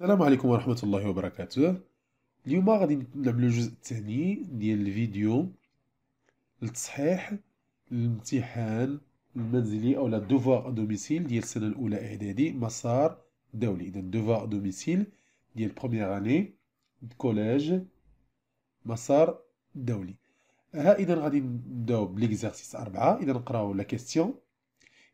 السلام عليكم ورحمة الله وبركاته اليوم غادي نعملو الجزء الثاني ديال الفيديو لتصحيح الامتحان المنزلي او لا دوفوار دوميسيل ديال السنة الأولى إعدادي مسار دولي إذا دوفوار دوميسيل ديال بروميير أني كوليج مسار دولي ها إذا غادي نبداو بليكزارسيس أربعة إذا نقراو لا كيستيون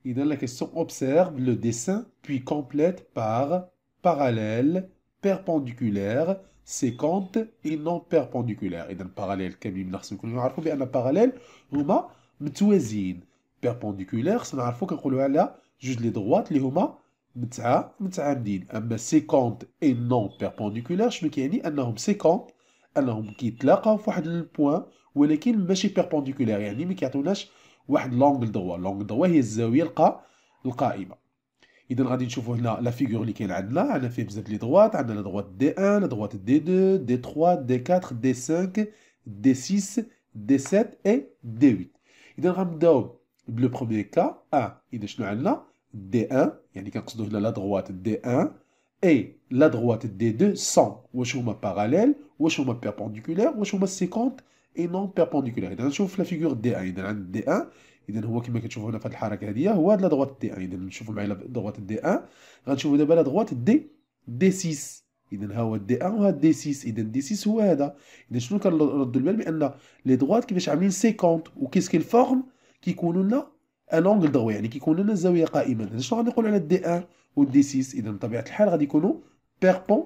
إذا لا كيستيون أوبسيرف لو ديسان بوي كومبليت باغ parallèle, perpendiculaire, séquente et non perpendiculaire. le parallèle il a un parallèle هما متوازيين. perpendiculaire سنعرفوا كنقولوا على جوج لي droites les هما متعامدين et non perpendiculaire شنو كيعني انهم انهم كيتلاقاو في واحد ولكن ماشي perpendiculaire يعني ما واحد لونغ لونغ هي الزاوية il donnera la figure qui est là, elle fait vis-à-vis des droites, elle a la droite D1, la droite D2, D3, D4, D5, D6, D7 et D8. Il donnera donc le premier cas, A, il a la droite D1, il indique qu'on a la droite D1 et la droite D2 sans, ou droite parallèle, ou chôme perpendiculaire, ou chôme séquente et non perpendiculaire. Il donne la figure D1, il D1. اذا هو كما كتشوفوا هنا في هذه الحركه هذه هو لا دغوات دي ان اذا نشوفوا معايا دغوات دي ان غنشوفوا دابا لا دغوات دي دي 6 اذا ها هو دي ان وهذا دي 6 اذا دي 6 هو هذا اذا شنو كنردوا البال بان لي دغوات كيفاش عاملين سيكونت كي الفورم كيكونوا لنا ان اونغل دغوي يعني كيكونوا لنا الزاويه قائمه اذا شنو غنقول على دي و ودي 6 اذا بطبيعه الحال غادي يكونوا بيربون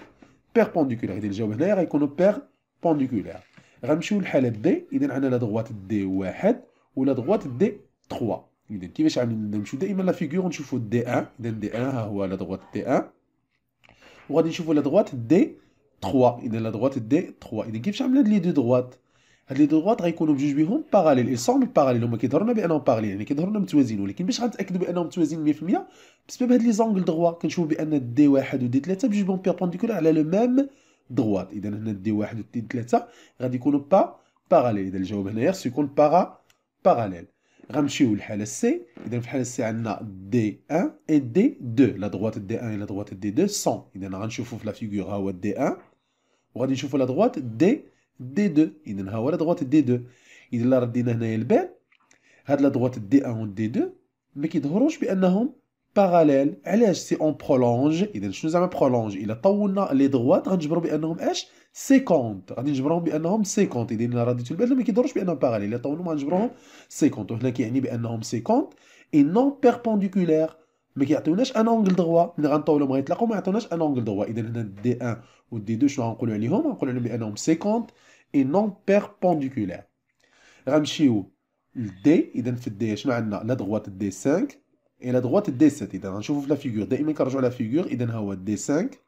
بيربونديكولار اذا الجواب هنايا غيكونوا بيربونديكولار غنمشيو للحاله دي اذا عندنا لا دغوات دي 1 ولا دغوات دي 3 اذا كيفاش عاملين نمشيو دائما لا فيغور نشوفو دي 1 اذا دي 1 ها هو لا دغوات دي 1 وغادي نشوفو لا دغوات دي 3 اذا لا دغوات دي 3 اذا كيفاش عامله لي دو دغوات هاد لي دو دغوات غيكونوا بجوج بهم باراليل اي يسون باراليل هما كيظهروا لنا بانهم باراليل يعني كيظهروا لنا متوازين ولكن باش غنتاكدوا بانهم متوازين 100% بسبب هاد لي زونغل دغوا كنشوفو بان دي 1 ودي 3 بجوج بهم بيربونديكولار على لو ميم دغوات اذا هنا دي 1 ودي 3 غادي يكونوا با باراليل اذا الجواب هنايا سيكون يكون بارا باراليل غنمشيو للحاله سي اذا في الحاله سي عندنا دي 1 اي دي 2 لا دغوات دي 1 لا دغوات دي 2 100 اذا غنشوفو في لا فيغور ها هو دي 1 وغادي نشوفو لا دغوات دي دي 2 اذا ها هو لا دغوات دي 2 اذا ردينا هنايا البال هاد لا دغوات دي 1 و دي 2 ما كيظهروش بانهم باراليل علاش سي اون برولونج اذا شنو زعما برولونج الا طولنا لي دغوات غنجبروا بانهم اش 50 غادي نجبرهم بانهم 50 اذا الا رديت البدله ما كيدورش بانهم باغالي الا ما غنجبرهم 50 وهنا كيعني بانهم 50 اي نون بيربونديكولير ما كيعطيوناش ان اونغل دغوا ملي ما يتلاقوا ما يعطيوناش ان اونغل دغوا اذا هنا دي 1 ودي 2 شنو غنقولوا عليهم غنقولوا عليهم بانهم 50 اي نون بيربونديكولير غنمشيو لدي اذا في الدي شنو عندنا لا دغوات دي 5 اي لا دغوات دي 7 اذا غنشوفوا في لا فيغور دائما كنرجعوا على فيغور اذا ها هو دي 5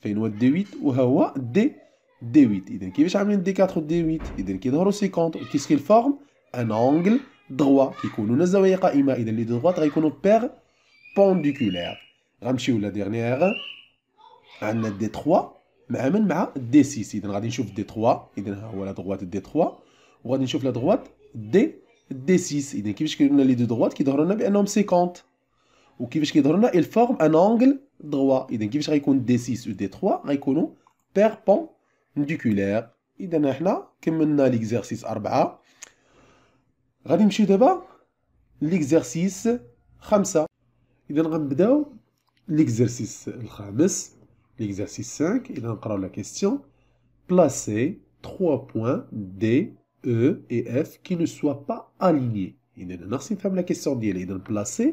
فين هو دي 8 وها هو دي دي 8 اذا كيفاش عاملين دي 4 ودي 8 اذا كيظهروا سي سيكونت كيسكي الفورم ان اونغل دغوا كيكونوا لنا زوايا قائمه اذا لي دغوات غيكونوا بير بونديكولير غنمشيو لا ديرنيير عندنا دي 3 مع من مع دي 6 اذا غادي نشوف دي 3 اذا ها هو لا دغوات دي 3 وغادي نشوف لا دغوات دي دي 6 اذا كيفاش كيقولوا لنا لي دو دغوات كيظهروا لنا بانهم سي سيكونت وكيفاش كيظهر لنا il forme un angle droit اذا كيفاش غيكون دي 6 و دي 3 غيكونوا perpendiculaires اذا احنا كملنا ليكزيرسيس 4 غادي نمشيو دابا ليكزيرسيس 5 اذا غنبداو ليكزيرسيس الخامس ليكزيرسيس 5 اذا نقراو لا كيستيون بلاسي 3 points D, E et F qui ne soient pas alignés. Il est dans la question d'Yel, il est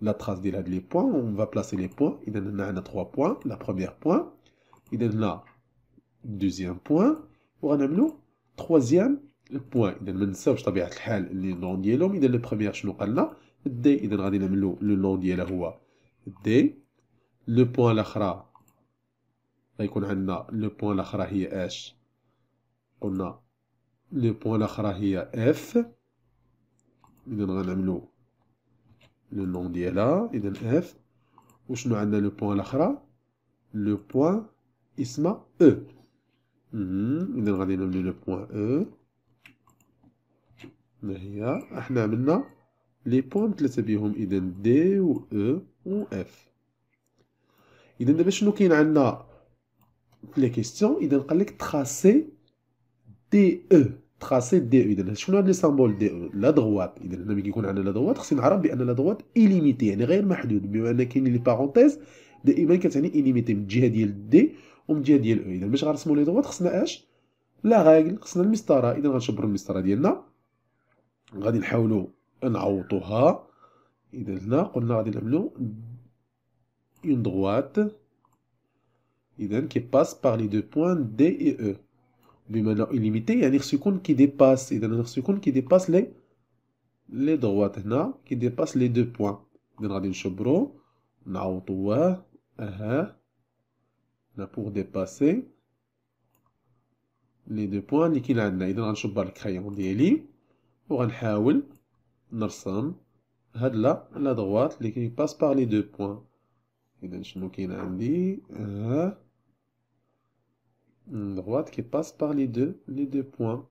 la trace de les points, on va placer les points. Il y a trois points, la première point. Il y a deuxième point. va en a le troisième point. Il y a une seule, je le nom de l'homme. Il y a le premier, je nous là. D, il y en a le nom de l'homme. D, le point l'achra. Il a le point il y On a le point il Il لو لون ديالها اذا اف وشنو عندنا لو بوان الاخرى لو بوان اسما او اذا غادي نبني لو بوان او ما هي احنا عملنا لي بوان ثلاثه بيهم اذا دي و او و اف اذا دابا شنو كاين عندنا في لي كيستيون اذا قال لك تراسي دي او تخاصي دي او اذا شنو هاد لي سامبول دي او لا دغوات اذا هنا ملي كيكون عندنا لا دغوات خصني نعرف بان لا دغوات ايليميتي يعني غير محدود بما ان كاين لي بارونتيز دائما كتعني ايليميتي من الجهه ديال دي ومن الجهه ديال او e. اذا باش غنرسموا لي دغوات خصنا اش لا غايل خصنا المسطره اذا غنشبروا المسطره ديالنا غادي نحاولوا نعوضوها اذا هنا قلنا غادي نعملوا اون دغوات اذا كي باس باغ لي دو بوين دي اي او mais maintenant illimité, il y a un seconde qui dépasse, qui les, les droites, hein, qui dépasse les deux points. On hein, hein, pour dépasser les deux points اللي y a. pour غنشبر الكريون ديالي وغنحاول une droite qui passe par les deux, les deux points.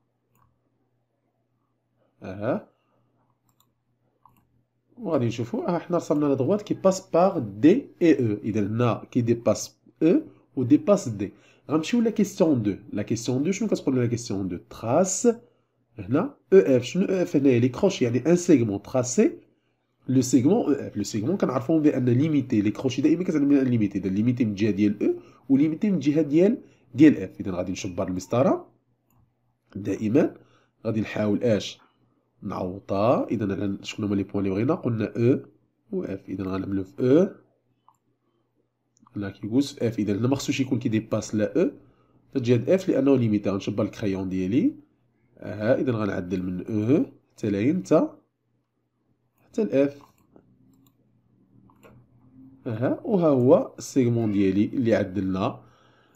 Voilà. Je vous vois, on a la droite qui passe par D et E. Il y en a qui dépasse E ou dépasse D. On va aller Je la question 2. La question 2, je vais vous la question 2. Trace. Là, EF. Je vais EF, il est croché. Il y a un segment tracé. Le segment EF. Le segment, quand on a limité, les limité. il y a un limité. Il y a un limité de E ou limité de ديال اف اذا غادي نشبر المسطره دائما غادي نحاول اش نعوضها اذا على شكون هما لي بوان اللي بغينا قلنا او و اف اذا غنعملو في او هنا كيقوز في اف اذا هنا مخصوش يكون كيديباس لا او تجي هاد اف لانه ليميتا غنشبر الكريون ديالي ها اذا غنعدل من او حتى لاين حتى حتى الاف ها وها هو السيغمون ديالي اللي عدلنا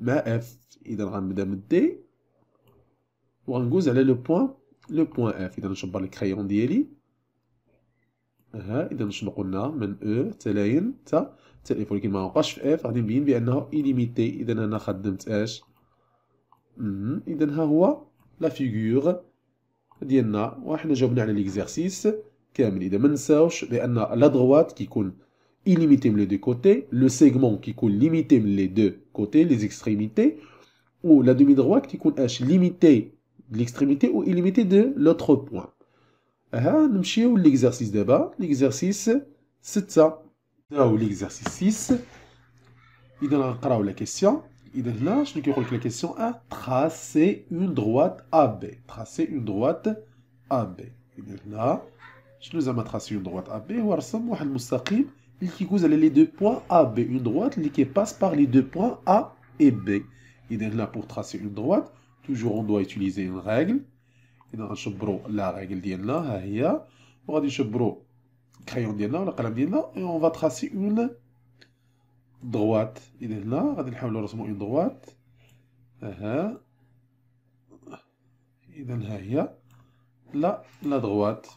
ما اف اذا غنبدا من دي وغندوز على لو بوان لو بوان اف اذا نشبر الكريون ديالي ها اذا شنو قلنا من e او حتى لاين حتى حتى الاف ولكن ما وقعش في اف غادي نبين بانه ايليميتي اذا انا خدمت اش اذا ها هو لا فيغور ديالنا وحنا جاوبنا على ليكزيرسيس كامل اذا ما نساوش بان لا دغوات كيكون illimité les deux côtés, le segment qui coule limité les deux côtés, les extrémités, ou la demi-droite qui coule h limité l'extrémité ou illimité de l'autre point. Ah, nous l'exercice de bas, l'exercice 7 ça. Ou l'exercice 6. Il donne la question. Il donne là, je la question 1. Tracer une droite AB. Tracer une droite AB. Il donne là, je nous ai tracer une droite AB. Ou qui cause les deux points A, B, une droite, qui passe par les deux points A et B. Et là, pour tracer une droite, toujours on doit utiliser une règle. Et là, la règle d'Yenla, on va dire crayon là, la calame là et on va tracer une droite. Et là, on va dire une droite. Et là, la droite.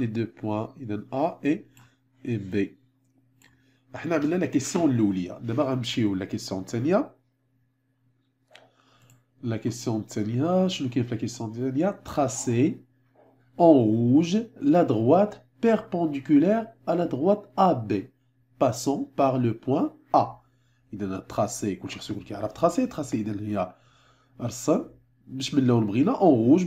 les deux points. Il A et, B. On la question de l'oulia. D'abord, on va la question de La question de Je vais la question de Tracer en rouge la droite perpendiculaire à la droite AB. Passons par le point A. Il donne un tracé. Je en rouge.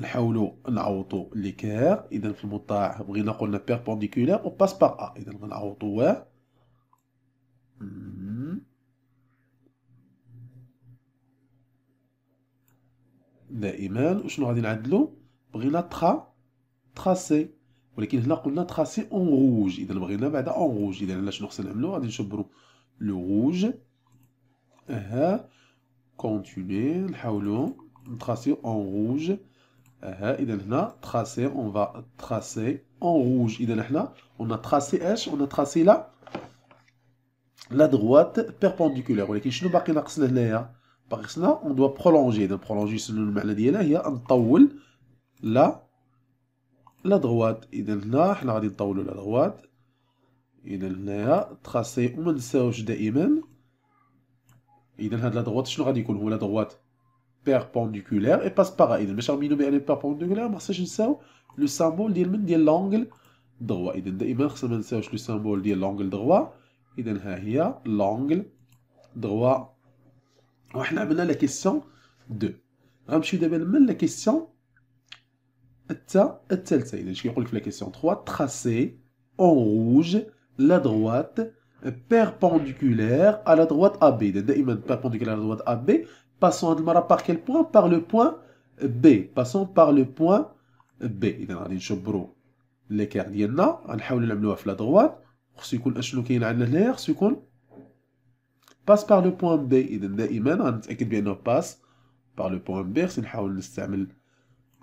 نحاولوا نعوضوا كير اذا في المطاع بغينا قلنا بيربونديكولير او باس باغ ا اذا غنعوضوها دائما شنو غادي نعدلو بغينا تخا تراسي ولكن هنا قلنا تراسي اون روج اذا بغينا بعدا اون روج اذا علاش شنو خصنا نعملو غادي نشبرو لو روج اها كونتيني نحاولو نتراسي اون روج tracé. On va tracer en rouge. on a tracé on a tracé La droite perpendiculaire. On est hein? on doit prolonger. La droite. On va a la droite. tracé. On va tracer la droite, la droite perpendiculaire et passe par pareil باش مينو بأن perpendiculaire ما خصناش نساو لو سامبول ديال من ديال لونجل دروا اذا دائما خصنا ما نساوش لو سامبول ديال لونجل دروا اذا ها هي لونجل دروا وحنا عملنا لا كيسيون دو غنمشيو دابا من لا كيسيون التا الثالثه اذا شكون يقول لك في لا كيسيون 3 تراسي اون روج لا دروات perpendiculaire à la droite AB. Il perpendiculaire à la droite AB. passons المرة par quel point par le point B passons par le point B إذا غادي نجبرو ليكير ديالنا غنحاولو نعملوها في لا دغوات خصو يكون اشنو كاين عندنا هنايا خصو يكون باس بار لو بوان بي إذا دائما غنتأكد بأنه باس بار لو بوان بي خصني نحاول نستعمل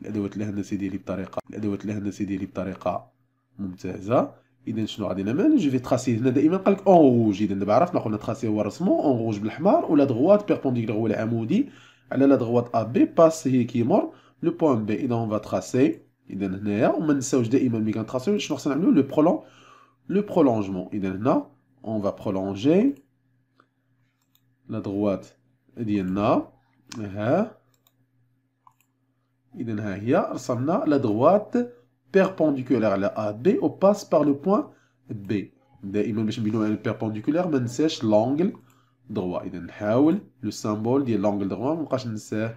الأدوات الهندسية ديالي بطريقة الأدوات الهندسية ديالي بطريقة ممتازة je vais tracer en rouge. rouge, angouj de tracer la droite perpendiculaire à la droite AB passe ici le point B on va tracer on va tracer le prolongement on va prolonger la droite ici on la droite perpendiculaire à la AB, on passe par le point B. دائما باش نبينو le ما ننساش لونجل perpendiculaire droit. l'angle droit. et ديال لونجل le ما ننساه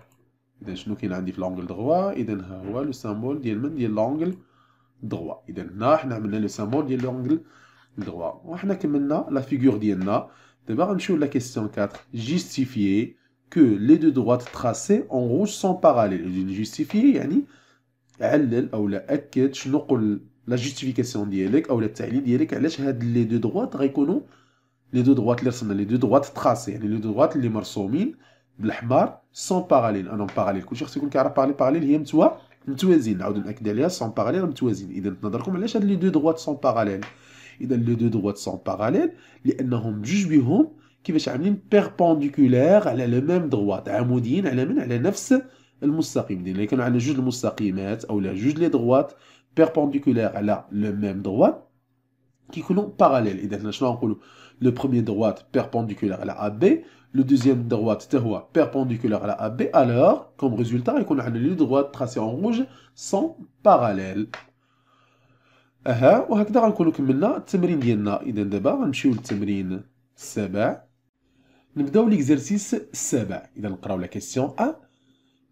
On شنو كاين عندي في l'angle droit. إذن ها هو لو symbole ديال من ديال l'angle droit. إذن هنا حنا عملنا لو ديال وحنا كملنا 4 Justifier que les deux droites tracées en rouge sont parallèles. علل او لا اكد شنو قول لا جيستيفيكاسيون ديالك او التعليل ديالك علاش هاد لي دو دووات غيكونوا لي دو دووات اللي رسمنا لي دو دووات تراسي يعني لي دو دووات اللي مرسومين بالاحمر سون باراليل انا باراليل كلشي خصو يكون كيعرف باراليل باراليل هي متوا متوازين نعاود ناكد عليها سون باراليل متوازين اذا تنظركم علاش هاد لي دو دووات سون باراليل اذا لي دو دووات سون باراليل لانهم بجوج بهم كيفاش عاملين بيربونديكولير على لو ميم دووات عموديين على من على نفس Le moustakim. Nous les droites perpendiculaires à la même droite qui sont parallèles. le premier droit perpendiculaire à AB, le deuxième droite perpendiculaire à AB. Alors, comme résultat, nous a les droites tracées en rouge sont parallèles. Nous avons que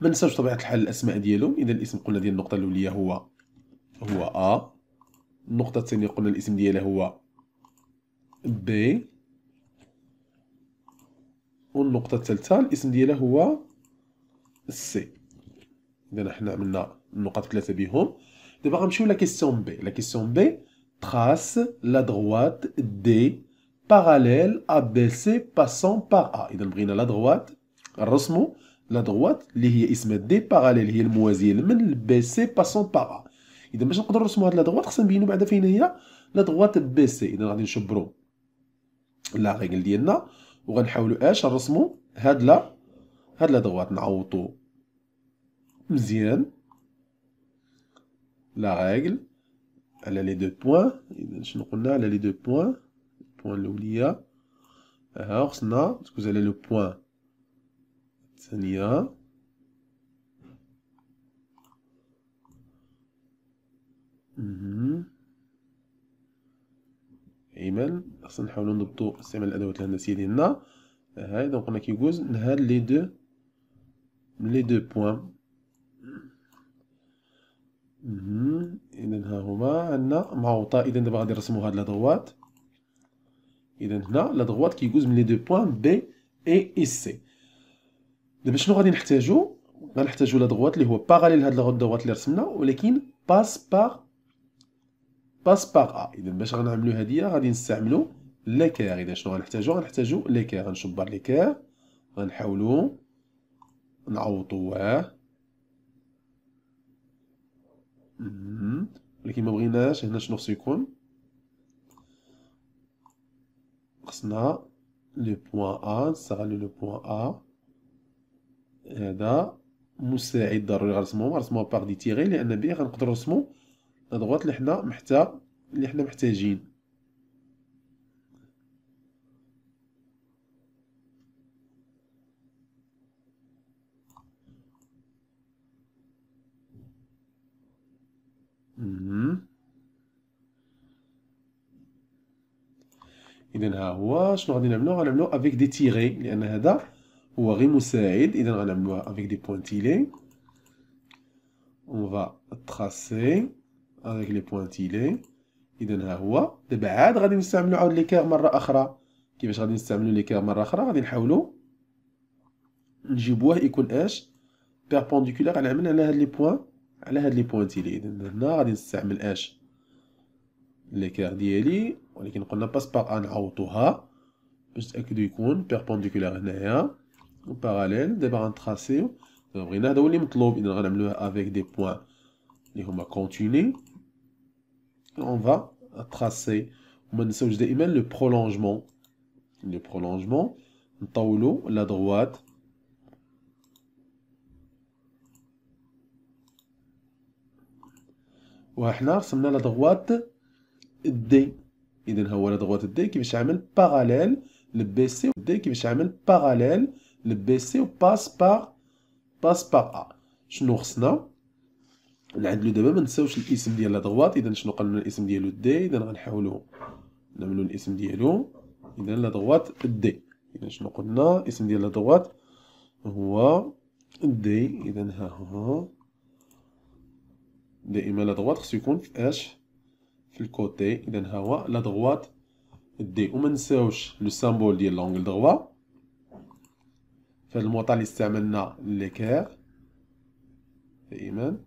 ما ننساوش طبيعه الحال الاسماء ديالهم اذا الاسم قلنا ديال النقطه الاوليه هو هو ا النقطه الثانيه قلنا الاسم ديالها هو بي والنقطه الثالثه الاسم ديالها هو سي اذا حنا عملنا النقط ثلاثه بهم دابا غنمشيو لا كيسيون بي لا كيسيون بي دغوات دي باراليل ا بي سي باسون بار ا إذا بغينا لا دغوات نرسمو لا دغوات اللي هي اسمها دي باراليل هي الموازيه لمن بي سي باسون بارا اذا باش نقدروا نرسموا هاد لا دغوات خصنا نبينوا بعدا فين هي لا دغوات بي سي اذا غادي نشبروا لا ريغل ديالنا وغنحاولوا اش نرسموا هاد لا هاد لا دغوات نعوضوا مزيان لا ريغل على لي دو بوين اذا شنو قلنا على لي دو بوين بوين الاوليه ها خصنا تكوز على لو بوين ثانية ايمن خصنا نحاولو نضبطو استعمال الادوات الهندسيه ديالنا هاي دونك قلنا كيجوز نهاد لي دو لي دو بوان اذا ها هما عندنا معوطه اذا دابا غادي نرسمو هاد لادغوات اذا هنا لادغوات كيجوز من لي دو بوان بي اي اي سي دابا شنو غادي نحتاجو غنحتاجو لا دغوات اللي هو باراليل هاد دغوات اللي رسمنا ولكن باس باغ باس باغ ا اذا باش غنعملو هادية غادي نستعملو ليكير اذا شنو غنحتاجو غنحتاجو ليكير غنشبر ليكير غنحاولو نعوضوه ولكن ما بغيناش هنا شنو خصو يكون خصنا لو بوان ا نستغلو لو بوان ا هذا مساعد ضروري غنرسموه نرسموه باغ دي تيغي لان به غنقدر نرسمو الضغوط اللي حنا محتاج اللي حنا محتاجين اذا ها هو شنو غادي نعملو غنعملو افيك دي تيغي لان هذا هو غير مساعد اذا غنعملوها افيك دي بوانتيلي اون فا تراسي افيك لي بوانتيلي اذا ها هو دابا عاد غادي نستعملو عاود كير مره اخرى كيفاش غادي نستعملو كير مره اخرى غادي نحاولو نجيبوه يكون اش بيربونديكولار غنعمل على هاد لي بوان على هاد لي بوانتيلي اذا هنا غادي نستعمل اش كير ديالي ولكن قلنا باس باغ غنعوضوها باش نتاكدو يكون بيربونديكولار هنايا parallèle, débarrantracé, on va on va avec des points. On va on va tracer. On va le prolongement, le prolongement. la droite. On va la droite D, la droite D qui va faire parallèle le BC qui va faire parallèle البي سي وباس بار باس بار ا شنو خصنا نعدلو دابا ما نساوش الاسم ديال لا دغوات اذا شنو قلنا الاسم ديالو دي اذا غنحاولو نعملو الاسم ديالو اذا لا دغوات دي اذا شنو قلنا الاسم ديال لا دغوات هو دي اذا ها هو دائما لا دغوات خصو يكون في اش في الكوتي اذا ها هو لا دغوات دي وما نساوش لو سامبول ديال لونغل دغوا في الموطا اللي استعملنا ليكير دائما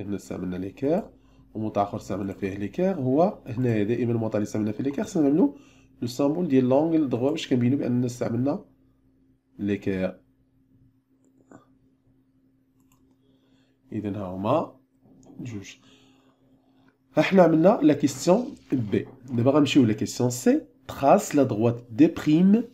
هنا استعملنا ليكير وموطا اخر استعملنا فيه ليكير هو هنايا دائما الموطا اللي استعملنا فيه ليكير خصنا نعملو لو سامبول ديال لونغل دغوا باش كنبينو باننا استعملنا ليكير اذا ها هما جوج احنا عملنا لا كيسيون بي دابا غنمشيو لا كيسيون سي تراس لا دغوات دي بريم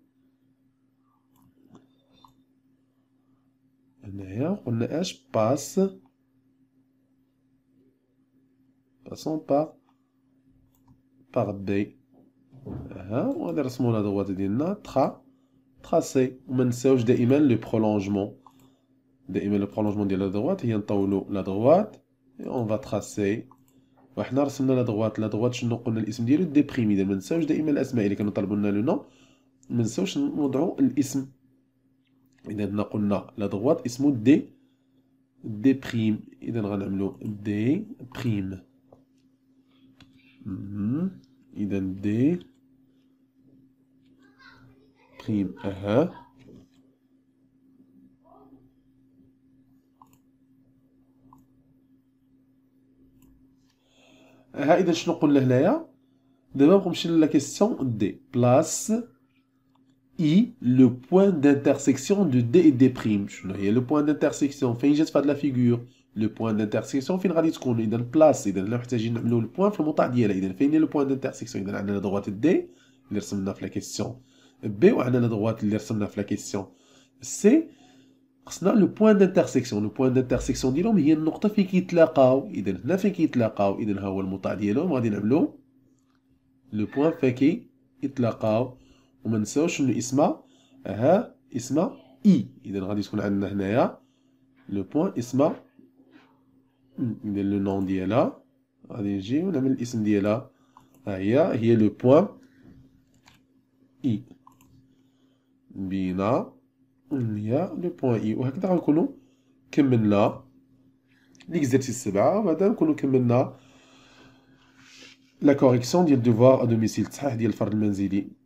On passe. par, B. Ah, on a la droite tracé. On des le prolongement. Des le prolongement de la droite. Il y la droite. Et on va tracer. On a la la droite. La droite, je l'isme de On le nom. On l'isme. اذا هنا قلنا لا دغوات اسمه دي دي بريم اذا غنعملو دي بريم اذا دي بريم اها ها اذا شنو قلنا هنايا دابا نمشي لا كيسيون دي بلاس I, le point d'intersection de D et D'. Le point d'intersection, fin de la figure. Le point d'intersection, fin غادي qu'on est dans la place, محتاجين dans le point, المقطع ديالها le point d'intersection, est dans la droite D, la question. B, ou la droite, la question. C, le point d'intersection. Le point d'intersection ديالهم هي النقطه فين كيتلاقاو، اذا هنا فين كيتلاقاو، اذا ها هو ديالهم غادي لو فين وما نساوش انه اسمها ها اسمها اي اذا غادي تكون عندنا هنايا لو بوين اسمها ندير لو نون ديالها غادي نجي ونعمل الاسم ديالها ها هي هي لو بوين اي بينا هي لو بوين اي وهكذا غنكونو كملنا ليكزيرسيس سبعة وبعدا نكونو كملنا لا كوريكسيون ديال الدوفوار ا دوميسيل تصحيح ديال الفرد المنزلي